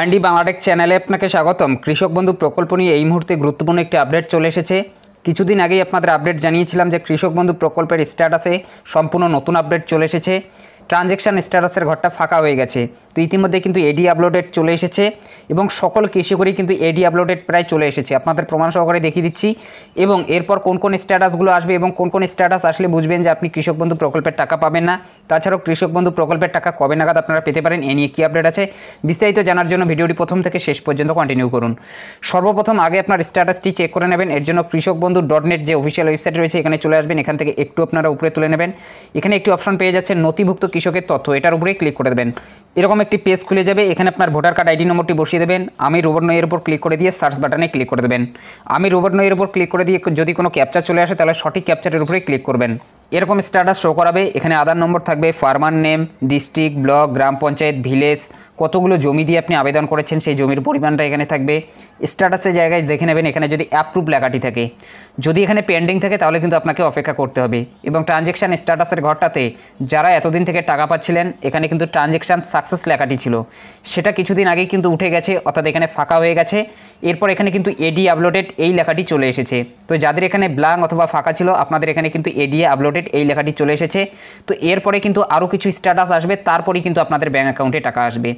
আন্ডি বাংলাটেক চ্যানেলে আপনাকে স্বাগতম কৃষক বন্ধু প্রকল্প নিয়ে এই মুহূর্তে গুরুত্বপূর্ণ একটি আপডেট চলে এসেছে কিছুদিন আগেই আপনাদের আপডেট জানিয়েছিলাম যে কৃষক বন্ধু প্রকল্পের স্ট্যাটাসে সম্পূর্ণ নতুন আপডেট চলে এসেছে ট্রানজেকশান স্ট্যাটাসের ঘরটা ফাঁকা হয়ে গেছে তো ইতিমধ্যে কিন্তু এডি আপলোডেড চলে এসেছে এবং সকল করেই কিন্তু এডি আপলোডেড প্রায় চলে এসেছে আপনাদের প্রমাণ সহকারে দেখিয়ে দিচ্ছি এবং এরপর কোন কোন স্ট্যাটাসগুলো আসবে এবং কোন কোন স্ট্যাটাস আসলে বুঝবেন যে আপনি কৃষক বন্ধু প্রকল্পের টাকা পাবেন না তাছাড়াও কৃষক বন্ধু প্রকল্পের টাকা কবে নাগাদ আপনারা পেতে পারেন এ নিয়ে কী আপডেট আছে বিস্তারিত জানার জন্য ভিডিওটি প্রথম থেকে শেষ পর্যন্ত কন্টিনিউ করুন সর্বপ্রথম আগে আপনার স্ট্যাটাসটি চেক করে নেবেন এর জন্য কৃষক বন্ধু ডট নেট যে অফিসিয়াল ওয়েবসাইট রয়েছে এখানে চলে আসবেন এখান থেকে একটু আপনারা উপরে তুলে নেবেন এখানে একটি অপশন পেয়ে যাচ্ছে নথিভুক্ত কৃষকের তথ্য এটার উপরেই ক্লিক করে দেবেন এরকম একটি পেজ খুলে যাবে এখানে আপনার ভোটার কার্ড আইডি নম্বরটি বসিয়ে দেবেন আমি রোবট নয়ের উপর ক্লিক করে দিয়ে সার্চ বাটনে ক্লিক করে দেবেন আমি রোবট নয়ের উপর ক্লিক করে দিয়ে যদি কোনো ক্যাপচার চলে আসে তাহলে সঠিক ক্যাপচারের উপরেই ক্লিক করবেন এরকম স্ট্যাটাস শো করাবে এখানে আধার নম্বর থাকবে ফার্মার নেম ডিস্ট্রিক্ট ব্লক গ্রাম পঞ্চায়েত ভিলেজ কতগুলো জমি দিয়ে আপনি আবেদন করেছেন সেই জমির পরিমাণটা এখানে থাকবে স্ট্যাটাসের জায়গায় দেখে নেবেন এখানে যদি অ্যাপ্রুভ লেখাটি থাকে যদি এখানে পেন্ডিং থাকে তাহলে কিন্তু আপনাকে অপেক্ষা করতে হবে এবং ট্রানজ্যাকশান স্ট্যাটাসের ঘরটাতে যারা এতদিন থেকে টাকা পাচ্ছিলেন এখানে কিন্তু ট্রানজ্যাকশান সাকসেস লেখাটি ছিল সেটা কিছুদিন আগেই কিন্তু উঠে গেছে অর্থাৎ এখানে ফাঁকা হয়ে গেছে এরপর এখানে কিন্তু এডি আপলোডেড এই লেখাটি চলে এসেছে তো যাদের এখানে ব্লাং অথবা ফাঁকা ছিল আপনাদের এখানে কিন্তু এডিএ আপলোডেড আপডেট এই লেখাটি চলে এসেছে তো এরপরে কিন্তু আরও কিছু স্ট্যাটাস আসবে তারপরেই কিন্তু আপনাদের ব্যাঙ্ক অ্যাকাউন্টে টাকা আসবে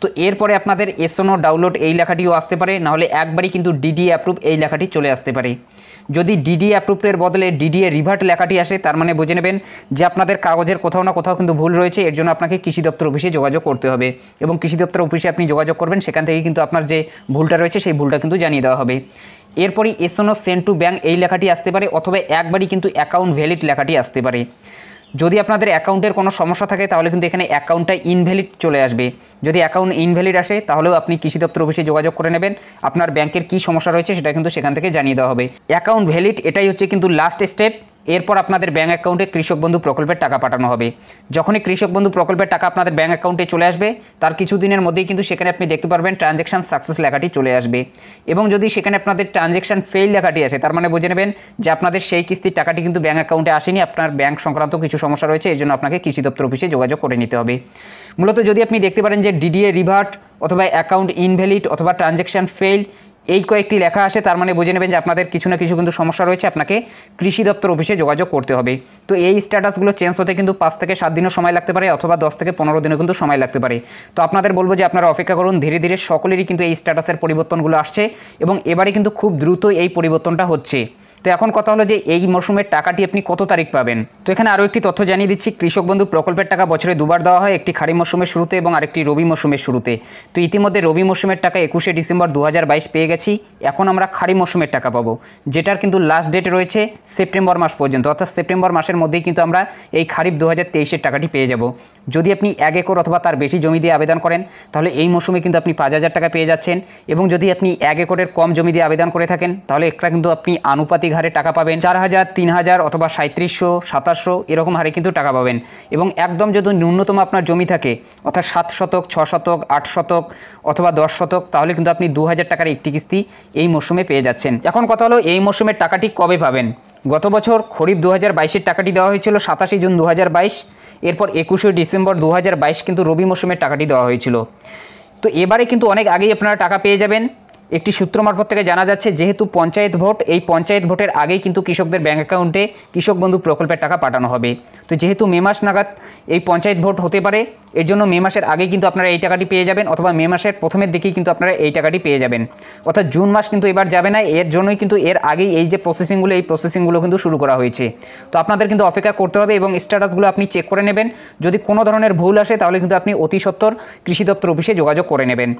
তো এরপরে আপনাদের এসএনও ডাউনলোড এই লেখাটিও আসতে পারে নাহলে একবারই কিন্তু ডিডি অ্যাপ্রুভ এই লেখাটি চলে আসতে পারে যদি ডিডি অ্যাপ্রুভের বদলে ডিডিএ রিভার্ট লেখাটি আসে তার মানে বুঝে নেবেন যে আপনাদের কাগজের কোথাও না কোথাও কিন্তু ভুল রয়েছে এর জন্য আপনাকে কৃষি দপ্তর অফিসে যোগাযোগ করতে হবে এবং কৃষি দপ্তর অফিসে আপনি যোগাযোগ করবেন সেখান থেকে কিন্তু আপনার যে ভুলটা রয়েছে সেই ভুলটা কিন্তু জানিয়ে দেওয়া হবে এরপরই এসনো সেন্ট টু ব্যাঙ্ক এই লেখাটি আসতে পারে অথবা একবারই কিন্তু অ্যাকাউন্ট ভ্যালিড লেখাটি আসতে পারে যদি আপনাদের অ্যাকাউন্টের কোনো সমস্যা থাকে তাহলে কিন্তু এখানে অ্যাকাউন্টটা ইনভ্যালিড চলে আসবে যদি অ্যাকাউন্ট ইনভ্যালিড আসে তাহলেও আপনি কৃষি দপ্তর অফিসে যোগাযোগ করে নেবেন আপনার ব্যাংকের কি সমস্যা রয়েছে সেটা কিন্তু সেখান থেকে জানিয়ে দেওয়া হবে অ্যাকাউন্ট ভ্যালিড এটাই হচ্ছে কিন্তু লাস্ট স্টেপ এরপর আপনাদের ব্যাঙ্ক অ্যাকাউন্টে কৃষক বন্ধু প্রকল্পের টাকা পাঠানো হবে যখনই কৃষক বন্ধু প্রকল্পের টাকা আপনাদের ব্যাঙ্ক অ্যাকাউন্টে চলে আসবে তার কিছুদিনের মধ্যেই কিন্তু সেখানে আপনি দেখতে পারবেন ট্রানজ্যাকশান সাকসেস লেখাটি চলে আসবে এবং যদি সেখানে আপনাদের ট্রানজ্যাকশান ফেল লেখাটি আছে তার মানে বুঝে নেবেন যে আপনাদের সেই কিস্তির টাকাটি কিন্তু ব্যাঙ্ক অ্যাকাউন্টে আসেনি আপনার ব্যাঙ্ক সংক্রান্ত কিছু সমস্যা রয়েছে এই জন্য আপনাকে কৃষি দপ্তর অফিসে যোগাযোগ করে নিতে হবে মূলত যদি আপনি দেখতে পারেন যে ডিডিএ রিভার্ট অথবা অ্যাকাউন্ট ইনভ্যালিড অথবা ট্রানজ্যাকশান ফেল এই কয়েকটি লেখা আসে তার মানে বুঝে নেবেন যে আপনাদের কিছু না কিছু কিন্তু সমস্যা রয়েছে আপনাকে কৃষি দপ্তর অফিসে যোগাযোগ করতে হবে তো এই স্ট্যাটাসগুলো চেঞ্জ হতে কিন্তু পাঁচ থেকে সাত দিনও সময় লাগতে পারে অথবা দশ থেকে পনেরো দিনও কিন্তু সময় লাগতে পারে তো আপনাদের বলবো যে আপনারা অপেক্ষা করুন ধীরে ধীরে সকলেরই কিন্তু এই স্ট্যাটাসের পরিবর্তনগুলো আসছে এবং এবারে কিন্তু খুব দ্রুত এই পরিবর্তনটা হচ্ছে তো এখন কথা হলো যে এই মরশুমের টাকাটি আপনি কত তারিখ পাবেন তো এখানে আরও একটি তথ্য জানিয়ে দিচ্ছি কৃষক বন্ধু প্রকল্পের টাকা বছরে দুবার দেওয়া হয় একটি খারিফ মরশুমের শুরুতে এবং আরেকটি রবি মরশুমের শুরুতে তো ইতিমধ্যে রবি মরশুমের টাকা একুশে ডিসেম্বর দু পেয়ে গেছি এখন আমরা খারিফ মরশুমের টাকা পাবো যেটার কিন্তু লাস্ট ডেট রয়েছে সেপ্টেম্বর মাস পর্যন্ত অর্থাৎ সেপ্টেম্বর মাসের মধ্যেই কিন্তু আমরা এই খারিফ দু হাজার টাকাটি পেয়ে যাব যদি আপনি এক একর অথবা তার বেশি জমি দিয়ে আবেদন করেন তাহলে এই মরসুমে কিন্তু আপনি পাঁচ হাজার টাকা পেয়ে যাচ্ছেন এবং যদি আপনি এক একরের কম জমি দিয়ে আবেদন করে থাকেন তাহলে একটা কিন্তু আপনি আনুপাতিক হারে টাকা পাবেন চার হাজার তিন হাজার অথবা সাঁত্রিশশো সাতাশশো এরকম হারে কিন্তু টাকা পাবেন এবং একদম যদি ন্যূনতম আপনার জমি থাকে অর্থাৎ সাত শতক ছ শতক আট শতক অথবা দশ শতক তাহলে কিন্তু আপনি দু হাজার টাকার একটি কিস্তি এই মরশুমে পেয়ে যাচ্ছেন এখন কথা হলো এই মরশুমের টাকাটি কবে পাবেন গত বছর খরিফ দু হাজার টাকাটি দেওয়া হয়েছিল সাতাশে জুন দু এরপর একুশে ডিসেম্বর দু কিন্তু রবি মরশুমের টাকাটি দেওয়া হয়েছিল তো এবারে কিন্তু অনেক আগেই আপনারা টাকা পেয়ে যাবেন একটি সূত্র মারফত থেকে জানা যাচ্ছে যেহেতু পঞ্চায়েত ভোট এই পঞ্চায়েত ভোটের আগেই কিন্তু কৃষকদের ব্যাঙ্ক অ্যাকাউন্টে কৃষক বন্ধু প্রকল্পের টাকা পাঠানো হবে তো যেহেতু মে মাস নাগাদ এই পঞ্চায়েত ভোট হতে পারে এর জন্য মে মাসের আগেই কিন্তু আপনারা এই টাকাটি পেয়ে যাবেন অথবা মে মাসের প্রথমের দিকেই কিন্তু আপনারা এই টাকাটি পেয়ে যাবেন অর্থাৎ জুন মাস কিন্তু এবার যাবে না এর জন্যই কিন্তু এর আগেই এই যে প্রসেসিংগুলো এই প্রসেসিংগুলো কিন্তু শুরু করা হয়েছে তো আপনাদের কিন্তু অপেক্ষা করতে হবে এবং স্ট্যাটাসগুলো আপনি চেক করে নেবেন যদি কোনো ধরনের ভুল আসে তাহলে কিন্তু আপনি অতি সত্বর কৃষি দপ্তর অফিসে যোগাযোগ করে নেবেন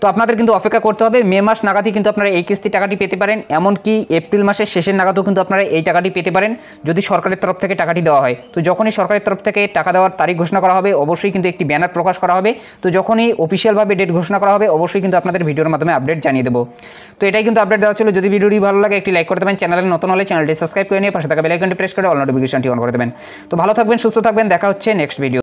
তো আপনাদের কিন্তু অপেক্ষা করতে হবে মে মাস নাগাদই কিন্তু আপনারা এই কিস্তি টাকাটি পেতে পারেন এমনকি এপ্রিল মাসের শেষের নাগাদও কিন্তু আপনারা এই টাকাটি পেতে পারেন যদি সরকারের তরফ থেকে টাকাটি দেওয়া হয় তো যখনই সরকারের তরফ থেকে টাকা দেওয়ার তারিখ ঘোষণা করা হবে অবশ্যই কিন্তু একটি ব্যানার প্রকাশ করা হবে তো যখনই অফিসিয়ালভাবে ডেট ঘোষণা করা হবে অবশ্যই কিন্তু আপনাদের ভিডিওর মাধ্যমে আপডেট জানিয়ে দেবো তো এটাই কিন্তু আপডেট দেওয়া ছিল যদি ভিডিওটি ভালো লাগে একটি লাইক করতে দেবেন চ্যানেলে নতুন হলে চ্যানেলটি সাবস্ক্রাইব করে নিয়ে পাশে থাকা বেলাইকনটি প্রেস করে অল নোটিফিকেশনটি অন করে দেবেন তো ভালো থাকবেন সুস্থ থাকবেন দেখা হচ্ছে নেক্সট ভিডিও